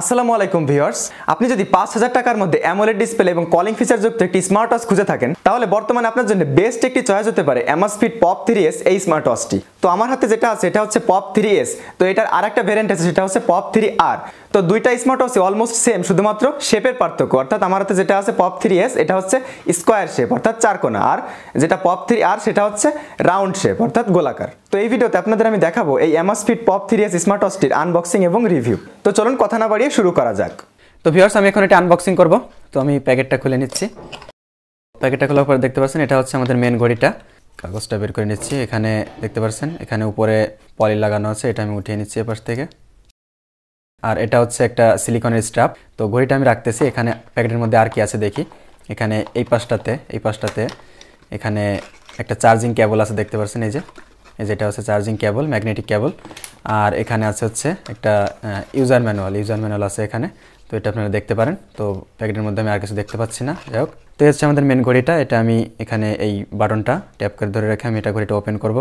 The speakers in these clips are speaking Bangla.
আসসালামু আলাইকুম ভিউয়ার্স আপনি যদি পাঁচ হাজার টাকার মধ্যে অ্যামোলেড ডিসপ্লে এবং কলিং ফিচার যুক্ত একটি স্মার্ট ওয়াচ খুঁজে থাকেন তাহলে বর্তমানে আপনার জন্য বেস্ট একটি চয়েস হতে পারে অ্যামাসফিট পপ থ্রি এস এই স্মার্ট ওয়াচটি তো আমার হাতে যেটা আছে এটা হচ্ছে পপ থ্রি এস তো এটার আর একটা ভেরিয়েন্ট আছে সেটা হচ্ছে পপ থ্রি আর তো দুইটা স্মার্ট ওয়াচই অলমোস্ট সেম শুধুমাত্র শেপের পার্থক্য অর্থাৎ আমার হাতে যেটা আছে পপ থ্রি এস এটা হচ্ছে স্কোয়ার শেপ অর্থাৎ চারকোনা আর যেটা পপ থ্রি আর সেটা হচ্ছে রাউন্ড শেপ অর্থাৎ গোলাকার তো এই ভিডিওতে আপনাদের আমি দেখাবো এই Amazfit pop three S smart ওয়াচটির আনবক্সিং এবং রিভিউ তো চলুন কথা না বাড়ি দিয়ে শুরু করা যাক তো ভিউয়ার্স আমি এখন এটা আনবক্সিং করব তো আমি প্যাকেটটা খুলে নিচ্ছি প্যাকেটটা খোলার পরে দেখতে পাচ্ছেন এটা হচ্ছে আমাদের মেন ঘড়িটা কাগজটা বের করে নিচ্ছি এখানে দেখতে পাচ্ছেন এখানে উপরে পলি লাগানো আছে এটা আমি উঠিয়ে নিচ্ছি এপাশ থেকে আর এটা হচ্ছে একটা সিলিকনের স্ট্রাপ তো ঘড়িটা আমি রাখতেছি এখানে প্যাকেটের মধ্যে আর কি আছে দেখি এখানে এই পাশটাতে এই পাশটাতে এখানে একটা চার্জিং কেবল আছে দেখতে পাচ্ছেন এই যে এই যে এটা হচ্ছে চার্জিং কেবল ম্যাগনেটিক কেবল আর এখানে আছে হচ্ছে একটা ইউজার ম্যানুয়াল ইউজার ম্যানুয়াল আছে এখানে তো এটা আপনারা দেখতে পারেন তো প্যাকেটের মধ্যে আমি আর কিছু দেখতে পাচ্ছি না যাই হোক তো হচ্ছে আমাদের মেন ঘড়িটা এটা আমি এখানে এই বাটনটা ট্যাপ করে ধরে রেখে আমি এটা ঘড়িটা ওপেন করব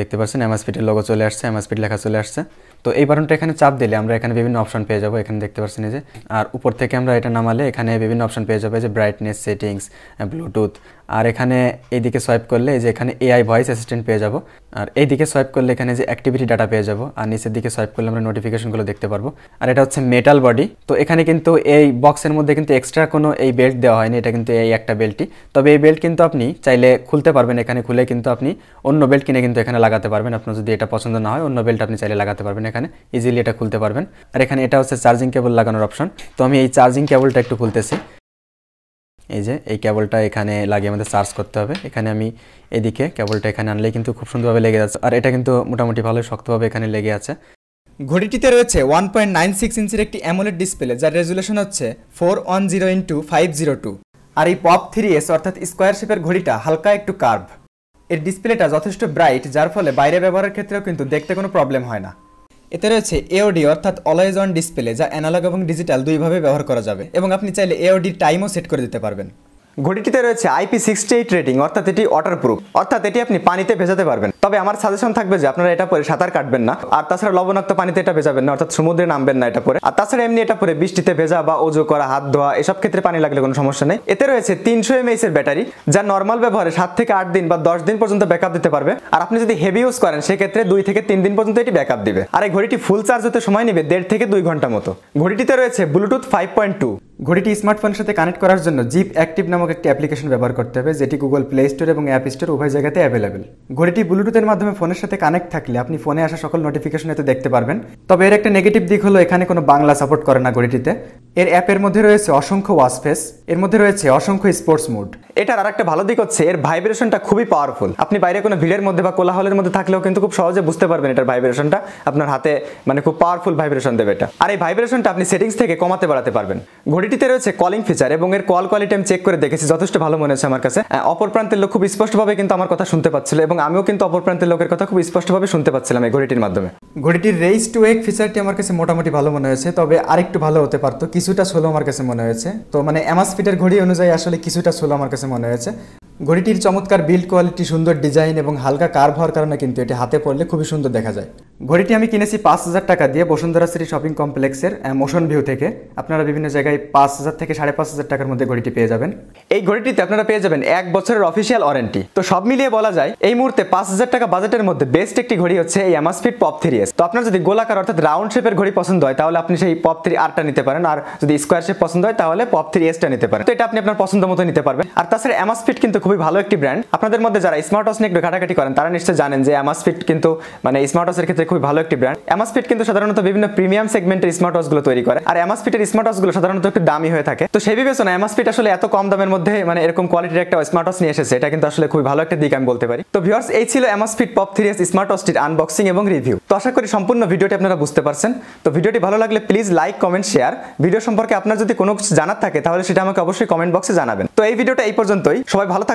দেখতে পাচ্ছেন এমএসপিটির লোগো চলে আসছে এমএসপিটি লেখা চলে আসছে তো এই বাটনটা এখানে চাপ দিলে আমরা এখানে বিভিন্ন অপশন পেয়ে যাবো এখানে দেখতে পাচ্ছেন যে আর উপর থেকে আমরা এটা নামালে এখানে বিভিন্ন অপশন পেয়ে যাবো যে ব্রাইটনেস সেটিংস ব্লুটুথ আর এখানে এইদিকে সোয়াইপ করলে যে এখানে এআই ভয়েস অ্যাসিস্ট্যান্ট পেয়ে যাবো আর দিকে সোয়াইপ করলে এখানে যে অ্যাক্টিভিটি ডাটা পেয়ে যাব আর নিচের দিকে সোয়াইপ করলে আমরা নোটিফিকেশনগুলো দেখতে পারবো আর এটা হচ্ছে মেটাল বডি তো এখানে কিন্তু এই বক্সের মধ্যে কিন্তু এক্সট্রা কোনো এই বেল্ট দেওয়া হয়নি এটা কিন্তু এই একটা বেল্টটি তবে এই বেল্ট কিন্তু আপনি চাইলে খুলতে পারবেন এখানে খুলে কিন্তু আপনি অন্য বেল্ট কিনে কিন্তু এখানে লাগাতে পারবেন আপনার যদি এটা পছন্দ না হয় অন্য বেল্ট আপনি চাইলে লাগাতে পারবেন এখানে ইজিলি এটা খুলতে পারবেন আর এখানে এটা হচ্ছে চার্জিং কেবল লাগানোর অপশন তো আমি এই চার্জিং কেবলটা একটু খুলতেছি এই যে এই কেবলটা এখানে লাগিয়ে আমাদের চার্জ করতে হবে এখানে আমি এদিকে কেবলটা এখানে আনলেই কিন্তু খুব সুন্দরভাবে লেগে যাচ্ছে আর এটা কিন্তু মোটামুটি ভালো শক্তভাবে এখানে লেগে আছে ঘড়িটিতে রয়েছে ওয়ান পয়েন্ট নাইন সিক্স ইঞ্চির একটি অ্যামোলেড ডিসপ্লে যার রেজুলেশন হচ্ছে four one zero into five zero two আর এই পপ থ্রি এস অর্থাৎ স্কোয়ার শেপের ঘড়িটা হালকা একটু কার্ভ এর ডিসপ্লেটা যথেষ্ট ব্রাইট যার ফলে বাইরে ব্যবহারের ক্ষেত্রেও কিন্তু দেখতে কোনো প্রবলেম হয় না এতে রয়েছে এওডি অর্থাৎ অলওয়েজ অন ডিসপ্লে যা অ্যানালগ এবং ডিজিটাল দুইভাবে ব্যবহার করা যাবে এবং আপনি চাইলে এওডি টাইমও সেট করে দিতে পারবেন ঘড়িটিতে রয়েছে আইপি সিক্সটি এইট রেটিং অর্থাৎ এটি ওয়াটার প্রুফ অর্থাৎ এটি আপনি পানিতে ভেজাতে পারবেন তবে আমার সাজেশন থাকবে যে আপনারা এটা পরে সাঁতার কাটবেন না আর তাছাড়া লবণাক্ত পানিতে এটা ভেজাবেন না অর্থাৎ সমুদ্রে নামবেন না এটা পরে আর তাছাড়া এমনি এটা পরে বৃষ্টিতে ভেজা বা ওজো করা হাত ধোয়া এসব ক্ষেত্রে পানি লাগলে কোনো সমস্যা নেই এতে রয়েছে তিনশো এমএস এর ব্যাটারি যা নর্মাল ব্যবহারে সাত থেকে আট দিন বা দশ দিন পর্যন্ত ব্যাকআপ দিতে পারবে আর আপনি যদি হেভি ইউজ করেন সেক্ষেত্রে দুই থেকে তিন দিন পর্যন্ত এটি ব্যাকআপ দিবে আর এই ঘড়িটি ফুল চার্জ হতে সময় নেবে দেড় থেকে দুই ঘন্টা মতো ঘড়িটিতে রয়েছে ব্লুটুথ ফাইভ পয়েন্ট টু ঘড়িটি স্মার্টফোনের সাথে কানেক্ট করার জন্য জিপ অ্যাক্টিভ নামক একটি অ্যাপ্লিকেশন ব্যবহার করতে হবে যেটি গুগল প্লে স্টোর এবং অ্যাপ স্টোর উভয় জায়গাতে অ্যাভেলেবেল ঘড়িটি ব্লুটুথের মাধ্যমে ফোনের সাথে কানেক্ট থাকলে আপনি ফোনে আসা সকল নোটিফিকেশন এতে দেখতে পারবেন তবে এর একটা নেগেটিভ দিক হলো এখানে কোনো বাংলা সাপোর্ট করে না ঘড়িটিতে এর অ্যাপের মধ্যে রয়েছে অসংখ্য ওয়াসফেস এর মধ্যে রয়েছে অসংখ্য স্পোর্টস মুড এটার আর একটা ভালো দিক হচ্ছে এর ভাইব্রেশনটা খুবই পাওয়ারফুল আপনি বাইরে কোনো ভিড়ের মধ্যে বা কোলাহলের মধ্যে থাকলেও কিন্তু খুব সহজে বুঝতে পারবেন এটার ভাইব্রেশনটা আপনার হাতে মানে খুব পাওয়ারফুল ভাইব্রেশন দেবে এটা আর এই ভাইব্রেশনটা আপনি সেটিংস থেকে কমাতে বাড়াতে পারবেন ঘড়িটিতে রয়েছে কলিং ফিচার এবং এর কল কোয়ালিটি আমি চেক করে দেখেছি যথেষ্ট ভালো মনে হচ্ছে আমার কাছে অপর প্রান্তের লোক খুব স্পষ্টভাবে কিন্তু আমার কথা শুনতে পাচ্ছিল এবং আমিও কিন্তু অপর প্রান্তের লোকের কথা খুব স্পষ্টভাবে শুনতে পাচ্ছিলাম এই ঘড়িটির মাধ্যমে ঘড়িটির রেইস টু এক ফিচারটি আমার কাছে মোটামুটি ভালো মনে হয়েছে তবে আরেকটু ভালো হতে পারতো কিছুটা সোলো আমার কাছে মনে হয়েছে তো মানে অ্যামাসফিটের ঘড়ি অনুযায়ী আসলে কিছুটা সোলো আমার কাছে মনে হয়েছে ঘড়িটির চমৎকার বিল্ড কোয়ালিটি সুন্দর ডিজাইন এবং হালকা কার্ভ হওয়ার কারণে কিন্তু এটি হাতে পড়লে খুবই সুন্দর দেখা যায় ঘড়িটি আমি কিনেছি পাঁচ হাজার টাকা দিয়ে বসুন্ধরা সিটি শপিং কমপ্লেক্সের মোশন ভিউ থেকে আপনারা বিভিন্ন জায়গায় পাঁচ হাজার থেকে সাড়ে পাঁচ হাজার টাকার মধ্যে ঘড়িটি পেয়ে যাবেন এই ঘড়িটিতে আপনারা পেয়ে যাবেন এক বছরের অফিসিয়াল ওয়ারেন্টি তো সব মিলিয়ে বলা যায় এই মুহূর্তে পাঁচ হাজার টাকা বাজেটের মধ্যে বেস্ট একটি ঘড়ি হচ্ছে এই অ্যামাসফিট পপ থ্রি এস তো আপনার যদি গোলাকার অর্থাৎ রাউন্ড শেপের ঘড়ি পছন্দ হয় তাহলে আপনি সেই পপ থ্রি আরটা নিতে পারেন আর যদি স্কোয়ার শেপ পছন্দ হয় তাহলে পপ থ্রি এসটা নিতে পারেন তো এটা আপনি আপনার পছন্দ মতো নিতে পারবেন আর তাছাড়া অ্যামাসফিট কিন্তু খুবই ভালো একটি ব্র্যান্ড আপনাদের মধ্যে যারা স্মার্ট ওয়াচ নিয়ে একটু ঘাটাঘাটি করেন তারা নিশ্চয়ই জানেন যে অ্যামাসফিট কিন্তু মানে স্মার্ট ওয়াচের ক্ষেত্রে খুবই ভালো একটি ব্র্যান্ড অ্যামাসফিট কিন্তু সাধারণত বিভিন্ন প্রিমিয়াম সেগমেন্টের স্মার্ট ওয়াচগুলো তৈরি করে আর অ্যামাসফিটের স্মার্ট ওয়াচগুলো সাধারণত একটু দামি হয়ে থাকে তো সেই বিবেচনা অ্যামাসফিট আসলে এত কম দামের মধ্যে মানে এরকম কোয়ালিটির একটা স্মার্ট ওয়াচ নিয়ে এসেছে এটা কিন্তু আসলে খুবই ভালো একটা দিক আমি বলতে পারি তো ভিউয়ার্স এই ছিল Amazfit pop three S smart ওয়াচটির আনবক্সিং এবং রিভিউ তো আশা করি সম্পূর্ণ ভিডিওটি আপনারা বুঝতে পারছেন তো ভিডিওটি ভালো লাগলে please like comment share video সম্পর্কে আপনার যদি কোনো কিছু জানার থাকে তাহলে সেটা আমাকে অবশ্যই কমেন্ট বক্সে জানাবেন তো এই ভিডিওটা এই পর্যন্তই সবাই ভালো থাকবেন